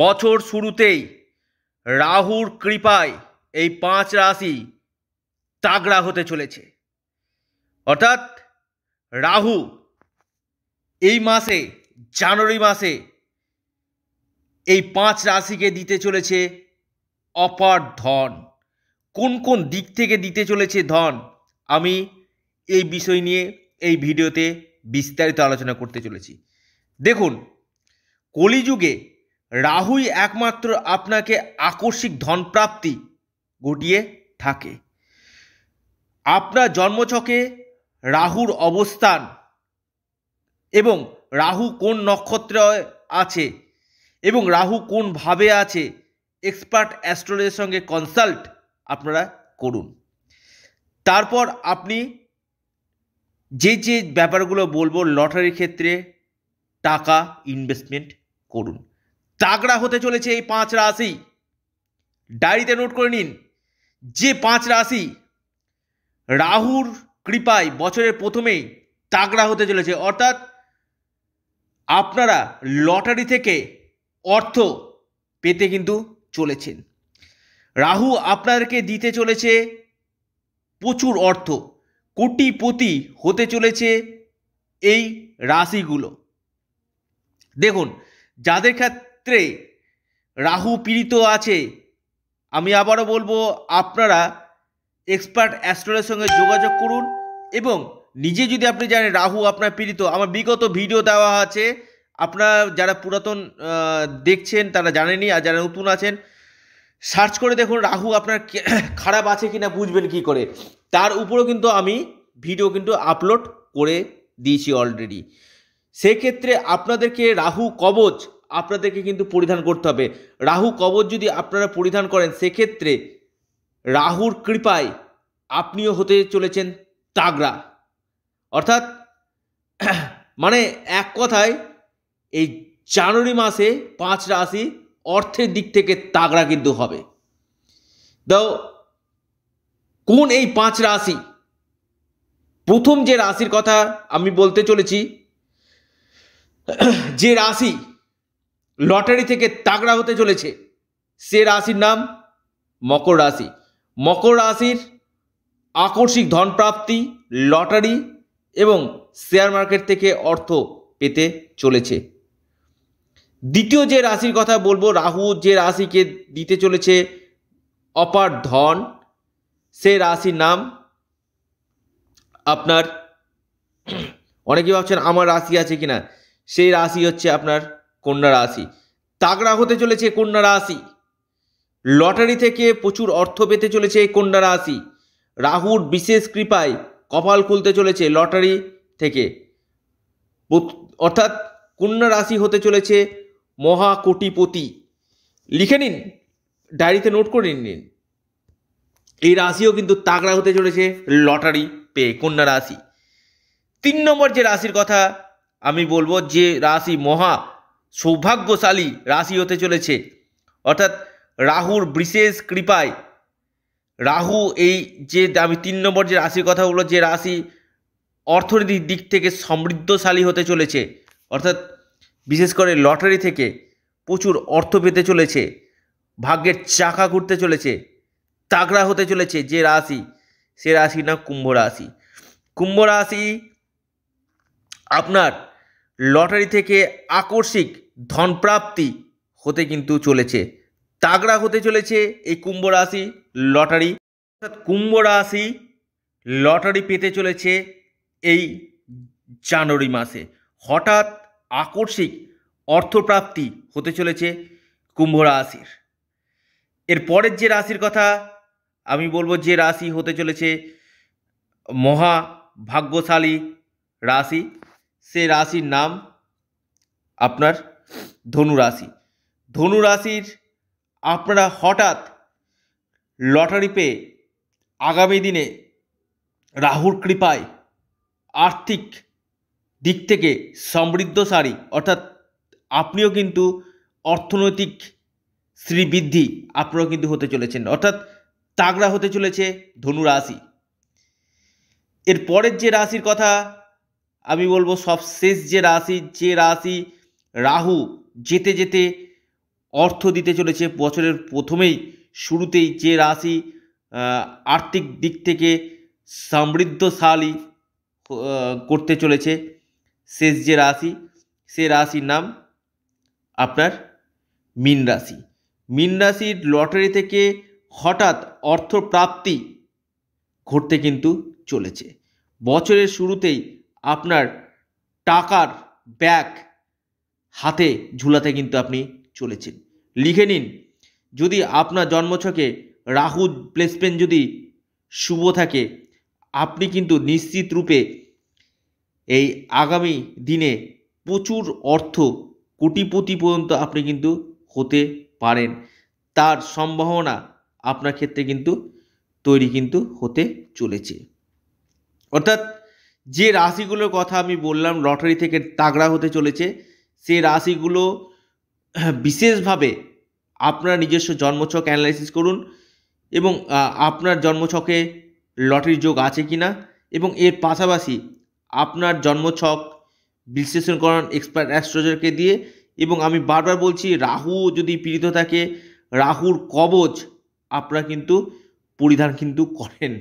বছর শুরুতেই রাহুর কৃপায় এই পাঁচ রাশি তাগড়া হতে চলেছে অর্থাৎ রাহু এই মাসে জানুয়ারি মাসে এই পাঁচ রাশিকে দিতে চলেছে অপার ধন কোন কোন দিক থেকে দিতে চলেছে ধন আমি এই বিষয় নিয়ে এই ভিডিওতে বিস্তারিত আলোচনা করতে চলেছি দেখুন কলিযুগে রাহুই একমাত্র আপনাকে আকস্মিক ধনপ্রাপ্তি গটিয়ে থাকে আপনার জন্মচকে রাহুর অবস্থান এবং রাহু কোন নক্ষত্রে আছে এবং রাহু কোনভাবে আছে এক্সপার্ট অ্যাস্ট্রোলজির সঙ্গে কনসাল্ট আপনারা করুন তারপর আপনি যে যে ব্যাপারগুলো বলবো লটারির ক্ষেত্রে টাকা ইনভেস্টমেন্ট করুন তাগড়া হতে চলেছে এই পাঁচ রাশি ডায়েরিতে নোট করে নিন যে পাঁচ রাশি রাহুর কৃপায় বছরের প্রথমেই তাগড়া হতে চলেছে অর্থাৎ আপনারা লটারি থেকে অর্থ পেতে কিন্তু চলেছেন রাহু আপনাদেরকে দিতে চলেছে প্রচুর অর্থ কোটিপতি হতে চলেছে এই রাশিগুলো দেখুন যাদের ক্ষেত্রে রাহু পীড়িত আছে আমি আবারও বলবো আপনারা এক্সপার্ট অ্যাস্ট্রোলের সঙ্গে যোগাযোগ করুন এবং নিজে যদি আপনি জানেন রাহু আপনার পীড়িত আমার বিগত ভিডিও দেওয়া আছে আপনার যারা পুরাতন দেখছেন তারা জানেনি আর যারা নতুন আছেন সার্চ করে দেখুন রাহু আপনার খারাপ আছে কিনা বুঝবেন কি করে তার উপরেও কিন্তু আমি ভিডিও কিন্তু আপলোড করে দিয়েছি অলরেডি সেক্ষেত্রে আপনাদেরকে রাহু কবচ আপনাদেরকে কিন্তু পরিধান করতে হবে রাহু কবচ যদি আপনারা পরিধান করেন সেক্ষেত্রে রাহুর কৃপায় আপনিও হতে চলেছেন তাগড়া অর্থাৎ মানে এক কথায় এই জানুয়ারি মাসে পাঁচ রাশি অর্থের দিক থেকে তাগড়া কিন্তু হবে দাও কোন এই পাঁচ রাশি প্রথম যে রাশির কথা আমি বলতে চলেছি যে রাশি লটারি থেকে তাগড়া হতে চলেছে সে রাশির নাম মকর রাশি মকর রাশির আকস্মিক ধনপ্রাপ্তি লটারি এবং শেয়ার মার্কেট থেকে অর্থ পেতে চলেছে দ্বিতীয় যে রাশির কথা বলবো রাহু যে রাশিকে দিতে চলেছে অপার ধন সে রাশির নাম আপনার অনেকে ভাবছেন আমার রাশি আছে কিনা সেই রাশি হচ্ছে আপনার কন্যা রাশি তাগড়া হতে চলেছে কন্যা রাশি লটারি থেকে প্রচুর অর্থ পেতে চলেছে কন্যা রাশি রাহুর বিশেষ কৃপায় কপাল খুলতে চলেছে লটারি থেকে অর্থাৎ কন্যা রাশি হতে চলেছে মহাকোটিপতি লিখে নিন ডায়েরিতে নোট করে নিন এই রাশিও কিন্তু তাগড়া হতে চলেছে লটারি পেয়ে কন্যা রাশি তিন নম্বর যে রাশির কথা আমি বলবো যে রাশি মহা সৌভাগ্যশালী রাশি হতে চলেছে অর্থাৎ রাহুর বিশেষ কৃপায় রাহু এই যে আমি তিন নম্বর যে রাশির কথা বলবো যে রাশি অর্থনৈতিক দিক থেকে সমৃদ্ধশালী হতে চলেছে অর্থাৎ বিশেষ করে লটারি থেকে প্রচুর অর্থ পেতে চলেছে ভাগ্যের চাকা ঘুরতে চলেছে তাগড়া হতে চলেছে যে রাশি সে রাশি না কুম্ভ রাশি কুম্ভ রাশি আপনার লটারি থেকে আকস্মিক ধনপ্রাপ্তি হতে কিন্তু চলেছে তাগড়া হতে চলেছে এই কুম্ভ রাশি লটারি অর্থাৎ কুম্ভ রাশি লটারি পেতে চলেছে এই জানুয়ারি মাসে হঠাৎ আকস্মিক অর্থপ্রাপ্তি হতে চলেছে কুম্ভ রাশির এর পরের যে রাশির কথা আমি বলবো যে রাশি হতে চলেছে মহা ভাগ্যশালী রাশি সে রাশির নাম আপনার ধনুরাশি ধনুরাশির আপনারা হঠাৎ লটারি পেয়ে আগামী দিনে রাহুর কৃপায় আর্থিক দিক থেকে সমৃদ্ধশালী অর্থাৎ আপনিও কিন্তু অর্থনৈতিক শ্রীবৃদ্ধি আপনারাও কিন্তু হতে চলেছেন অর্থাৎ তাগড়া হতে চলেছে ধনুরাশি এরপরের এর পরের যে রাশির কথা আমি বলবো সবশেষ যে রাশি যে রাশি রাহু যেতে যেতে অর্থ দিতে চলেছে বছরের প্রথমেই শুরুতেই যে রাশি আর্থিক দিক থেকে সমৃদ্ধশালী করতে চলেছে শেষ যে রাশি সে রাশির নাম আপনার মীন রাশি মীন রাশির লটারি থেকে হঠাৎ অর্থপ্রাপ্তি ঘটতে কিন্তু চলেছে বছরের শুরুতেই আপনার টাকার ব্যাগ হাতে ঝুলাতে কিন্তু আপনি চলেছেন লিখে নিন যদি আপনার জন্মছকে রাহু প্লেসমেন্ট যদি শুভ থাকে আপনি কিন্তু নিশ্চিত রূপে এই আগামী দিনে প্রচুর অর্থ কোটিপতি পর্যন্ত আপনি কিন্তু হতে পারেন তার সম্ভাবনা আপনার ক্ষেত্রে কিন্তু তৈরি কিন্তু হতে চলেছে অর্থাৎ যে রাশিগুলোর কথা আমি বললাম লটারি থেকে তাগড়া হতে চলেছে সেই রাশিগুলো বিশেষভাবে আপনার নিজস্ব জন্মছক অ্যানালাইসিস করুন এবং আপনার জন্মছকে লটারির যোগ আছে কি না এবং এর পাশাপাশি আপনার জন্মছক বিশ্লেষণ করান এক্সপার্ট অ্যাস্ট্রোলজারকে দিয়ে এবং আমি বারবার বলছি রাহু যদি পীড়িত থাকে রাহুর কবচ আপনারা কিন্তু পরিধান কিন্তু করেন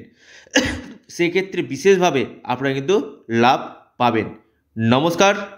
সেক্ষেত্রে বিশেষভাবে আপনারা কিন্তু লাভ পাবেন নমস্কার